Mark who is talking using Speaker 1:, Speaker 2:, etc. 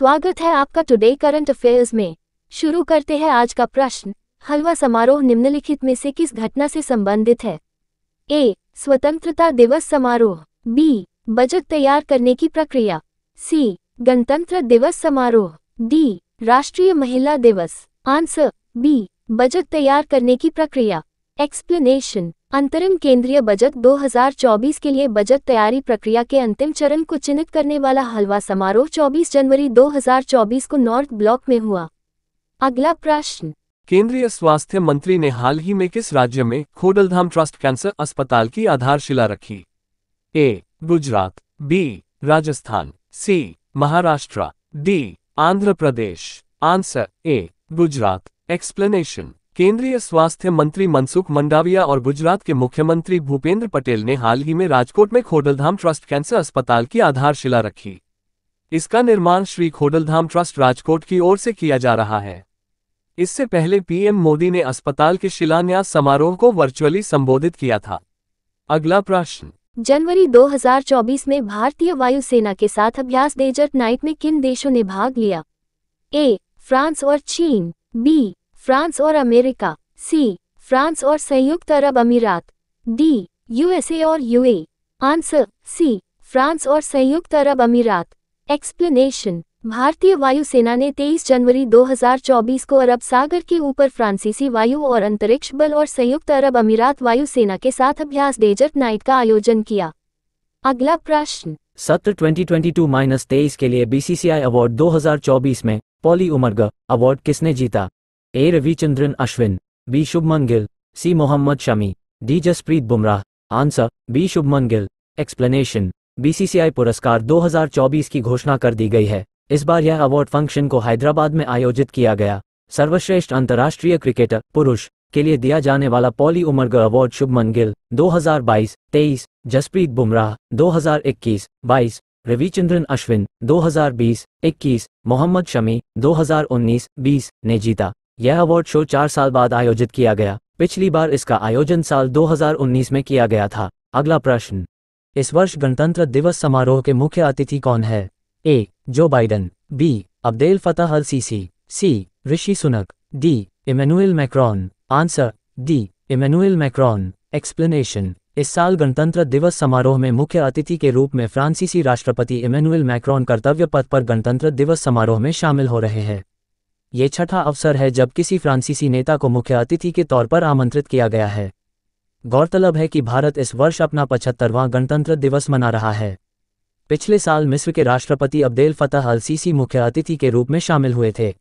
Speaker 1: स्वागत है आपका टुडे करंट अफेयर्स में शुरू करते हैं आज का प्रश्न हलवा समारोह निम्नलिखित में से किस घटना से संबंधित है ए स्वतंत्रता दिवस समारोह बी बजट तैयार करने की प्रक्रिया सी गणतंत्र दिवस समारोह डी राष्ट्रीय महिला दिवस आंसर बी बजट तैयार करने की प्रक्रिया एक्सप्लेनेशन अंतरिम केंद्रीय बजट 2024 के लिए बजट तैयारी प्रक्रिया के अंतिम चरण को चिन्हित करने वाला हलवा समारोह 24 जनवरी 2024 को नॉर्थ ब्लॉक में हुआ अगला प्रश्न
Speaker 2: केंद्रीय स्वास्थ्य मंत्री ने हाल ही में किस राज्य में खोडलधाम ट्रस्ट कैंसर अस्पताल की आधारशिला रखी A Gujarat B Rajasthan C Maharashtra D Andhra Pradesh answer A Gujarat explanation केंद्रीय स्वास्थ्य मंत्री मनसुख मंडाविया और गुजरात के मुख्यमंत्री भूपेंद्र पटेल ने हाल ही में राजकोट में खोडलधाम ट्रस्ट कैंसर अस्पताल की आधारशिला रखी इसका निर्माण श्री खोडलधाम ट्रस्ट राजकोट की ओर से किया जा रहा है इससे पहले पीएम मोदी ने अस्पताल के शिलान्यास समारोह को वर्चुअली संबोधित किया था अगला प्रश्न
Speaker 1: जनवरी 2024 में भारतीय वायुसेना के साथ अभ्यास डेजर्ट नाइट में किन देशों ने भाग लिया ए फ्रांस और चीन बी फ्रांस और अमेरिका सी फ्रांस और संयुक्त अरब अमीरात डी यूएसए और यूए आंसर सी फ्रांस और संयुक्त अरब अमीरात एक्सप्लेनेशन भारतीय वायुसेना ने 23 जनवरी 2024 को अरब सागर के ऊपर फ्रांसीसी वायु और अंतरिक्ष बल और संयुक्त अरब अमीरात वायुसेना के साथ अभ्यास डेजर्ट नाइट का आयोजन किया अगला प्रश्न
Speaker 3: सत्र 2022-23 के लिए बीसीसीआई अवार्ड 2024 में पॉली उमरगा अवार्ड किसने जीता A Ravichandran Ashwin B Shubman Gill C Mohammed Shami D Jasprit Bumrah answer B Shubman Gill explanation BCCI पुरस्कार 2024 की घोषणा कर दी गई है इस बार यह अवार्ड फंक्शन को हैदराबाद में आयोजित किया गया सर्वश्रेष्ठ अंतर्राष्ट्रीय क्रिकेटर पुरुष के लिए दिया जाने वाला पॉली उमरग अवार्ड शुभमन गिल 2022, 23, जसप्रीत बुमराह 2021, 22, रविचंद्रन अश्विन 2020, 21, मोहम्मद शमी 2019, 20 ने जीता यह अवार्ड शो चार साल बाद आयोजित किया गया पिछली बार इसका आयोजन साल 2019 में किया गया था अगला प्रश्न इस वर्ष गणतंत्र दिवस समारोह के मुख्य अतिथि कौन है A Joe Biden B Abdel Fattah al Sisi C Rishi Sunak D Emmanuel Macron answer D Emmanuel Macron explanation इस साल गणतंत्र दिवस समारोह में मुख्य अतिथि के रूप में फ्रांसीसी राष्ट्रपति इमेनुएल मैक्रॉन कर्तव्य पथ पर गणतंत्र दिवस समारोह में शामिल हो रहे हैं ये छठा अवसर है जब किसी फ्रांसीसी नेता को मुख्य अतिथि के तौर पर आमंत्रित किया गया है गौरतलब है कि भारत इस वर्ष अपना पचहत्तरवां गणतंत्र दिवस मना रहा है पिछले साल मिस्र के राष्ट्रपति अब्देल फतह अल सीसी मुख्य अतिथि के रूप में शामिल हुए थे